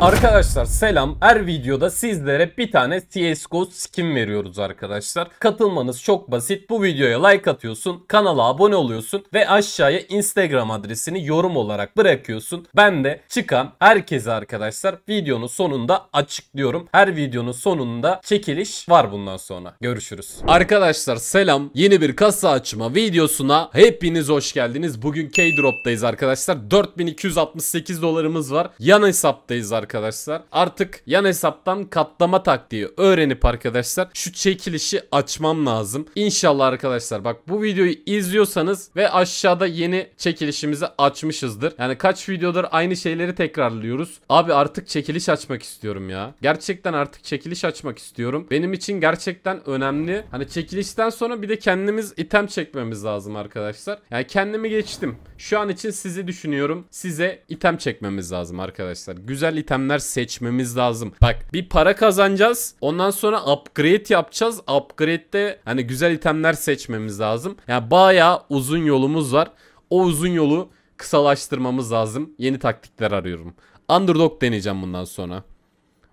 Arkadaşlar selam. Her videoda sizlere bir tane CSGO skin veriyoruz arkadaşlar. Katılmanız çok basit. Bu videoya like atıyorsun, kanala abone oluyorsun ve aşağıya Instagram adresini yorum olarak bırakıyorsun. Ben de çıkan herkese arkadaşlar videonun sonunda açıklıyorum. Her videonun sonunda çekiliş var bundan sonra. Görüşürüz. Arkadaşlar selam. Yeni bir kasa açma videosuna hepiniz hoş geldiniz. Bugün K-Drop'tayız arkadaşlar. 4268 dolarımız var. Yan hesaptayız arkadaşlar arkadaşlar artık yan hesaptan katlama taktiği öğrenip arkadaşlar şu çekilişi açmam lazım. İnşallah arkadaşlar bak bu videoyu izliyorsanız ve aşağıda yeni çekilişimizi açmışızdır. Yani kaç videodur aynı şeyleri tekrarlıyoruz. Abi artık çekiliş açmak istiyorum ya. Gerçekten artık çekiliş açmak istiyorum. Benim için gerçekten önemli. Hani çekilişten sonra bir de kendimiz item çekmemiz lazım arkadaşlar. Yani kendimi geçtim. Şu an için sizi düşünüyorum. Size item çekmemiz lazım arkadaşlar. Güzel item itemler seçmemiz lazım. Bak bir para kazanacağız. Ondan sonra upgrade yapacağız. Upgrade'de hani güzel itemler seçmemiz lazım. Yani bayağı uzun yolumuz var. O uzun yolu kısalaştırmamız lazım. Yeni taktikler arıyorum. Underdog deneyeceğim bundan sonra.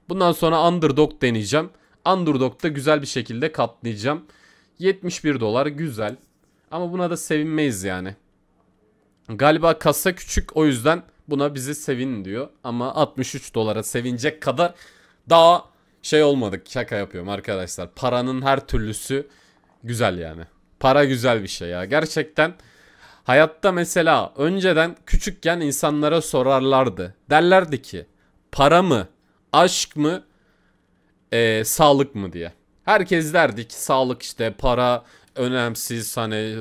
Bundan sonra underdog deneyeceğim. Underdog'da güzel bir şekilde katlayacağım. 71 dolar güzel. Ama buna da sevinmeyiz yani. Galiba kasa küçük o yüzden Buna bizi sevin diyor. Ama 63 dolara sevinecek kadar daha şey olmadık. Şaka yapıyorum arkadaşlar. Paranın her türlüsü güzel yani. Para güzel bir şey ya. Gerçekten hayatta mesela önceden küçükken insanlara sorarlardı. Derlerdi ki para mı, aşk mı, ee, sağlık mı diye. Herkes derdi ki sağlık işte para önemsiz hani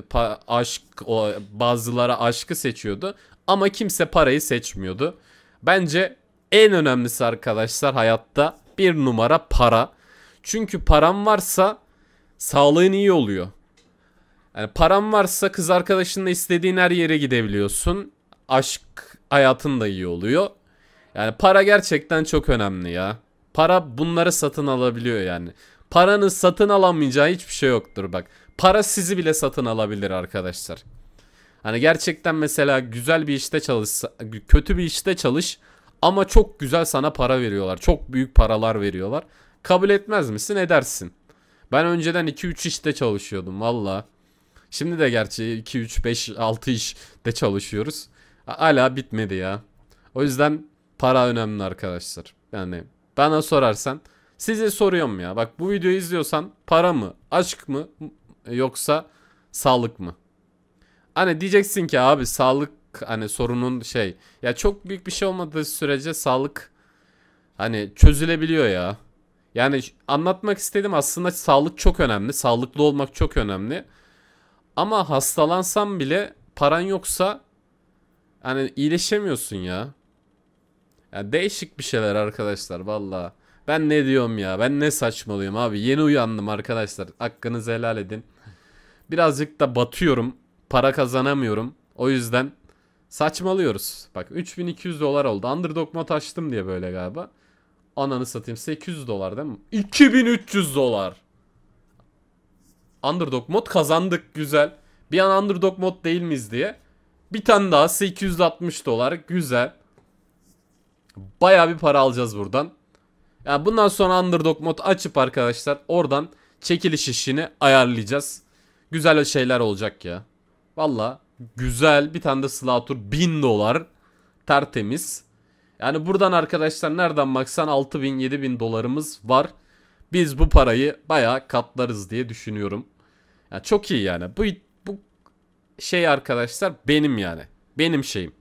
aşk o bazıları aşkı seçiyordu ama kimse parayı seçmiyordu. Bence en önemlisi arkadaşlar hayatta bir numara para. Çünkü param varsa sağlığın iyi oluyor. Yani param varsa kız arkadaşınla istediğin her yere gidebiliyorsun. Aşk hayatın da iyi oluyor. Yani para gerçekten çok önemli ya. Para bunları satın alabiliyor yani. Paranın satın alamayacağı hiçbir şey yoktur bak. Para sizi bile satın alabilir arkadaşlar. Hani gerçekten mesela güzel bir işte çalış, kötü bir işte çalış ama çok güzel sana para veriyorlar. Çok büyük paralar veriyorlar. Kabul etmez misin? Edersin. Ben önceden 2-3 işte çalışıyordum valla. Şimdi de gerçi 2 3 5 6 de çalışıyoruz. Hala bitmedi ya. O yüzden para önemli arkadaşlar. Yani bana sorarsan size soruyorum ya. Bak bu videoyu izliyorsan para mı, aşk mı yoksa sağlık mı? Hani diyeceksin ki abi sağlık hani sorunun şey. Ya çok büyük bir şey olmadığı sürece sağlık hani çözülebiliyor ya. Yani anlatmak istedim aslında sağlık çok önemli. Sağlıklı olmak çok önemli. Ama hastalansam bile paran yoksa hani iyileşemiyorsun ya. Yani değişik bir şeyler arkadaşlar valla. Ben ne diyorum ya ben ne saçmalıyım abi yeni uyandım arkadaşlar. Hakkınızı helal edin. Birazcık da batıyorum para kazanamıyorum. O yüzden saçmalıyoruz. Bak 3200 dolar oldu. Underdog mat açtım diye böyle galiba. Ananı satayım 800 dolar değil mi? 2300 dolar. Underdog mod kazandık güzel. Bir an underdog mod değil miyiz diye. Bir tane daha 860 dolar güzel. Baya bir para alacağız buradan. Ya yani bundan sonra underdog mod açıp arkadaşlar oradan çekiliş işini ayarlayacağız. Güzel şeyler olacak ya. Valla güzel bir tane de Slatur 1000 dolar tertemiz. Yani buradan arkadaşlar nereden baksan 6000 7000 dolarımız var. Biz bu parayı bayağı katlarız diye düşünüyorum. Yani çok iyi yani. Bu bu şey arkadaşlar benim yani. Benim şeyim.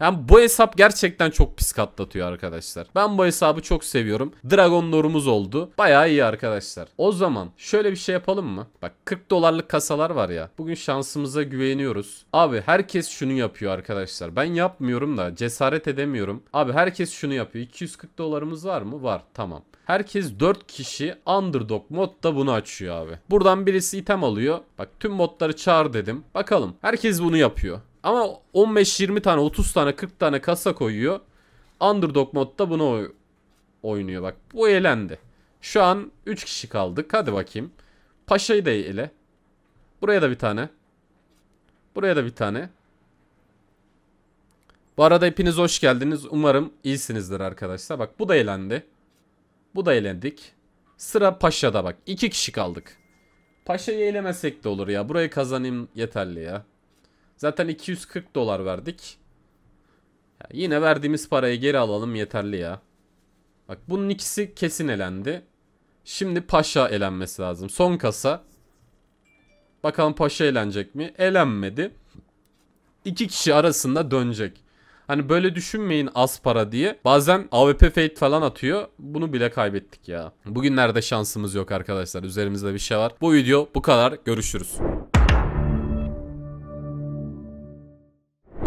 Yani bu hesap gerçekten çok pis katlatıyor arkadaşlar. Ben bu hesabı çok seviyorum. Dragon Lord'umuz oldu. Baya iyi arkadaşlar. O zaman şöyle bir şey yapalım mı? Bak 40 dolarlık kasalar var ya. Bugün şansımıza güveniyoruz. Abi herkes şunu yapıyor arkadaşlar. Ben yapmıyorum da cesaret edemiyorum. Abi herkes şunu yapıyor. 240 dolarımız var mı? Var. Tamam. Herkes 4 kişi underdog modda bunu açıyor abi. Buradan birisi item alıyor. Bak tüm modları çağır dedim. Bakalım. Herkes bunu yapıyor. Ama 15-20 tane 30 tane 40 tane kasa koyuyor. Underdog modda bunu oynuyor bak. Bu elendi. Şu an 3 kişi kaldık. Hadi bakayım. Paşa'yı da ele. Buraya da bir tane. Buraya da bir tane. Bu arada hepiniz hoş geldiniz. Umarım iyisinizdir arkadaşlar. Bak bu da elendi. Bu da elendik. Sıra Paşa'da bak. 2 kişi kaldık. Paşa'yı elemesek de olur ya. Burayı kazanayım yeterli ya. Zaten 240 dolar verdik. Ya yine verdiğimiz parayı geri alalım yeterli ya. Bak bunun ikisi kesin elendi. Şimdi paşa elenmesi lazım. Son kasa. Bakalım paşa elenecek mi? Elenmedi. İki kişi arasında dönecek. Hani böyle düşünmeyin az para diye. Bazen AWP fake falan atıyor. Bunu bile kaybettik ya. Bugünlerde şansımız yok arkadaşlar. Üzerimizde bir şey var. Bu video bu kadar. Görüşürüz.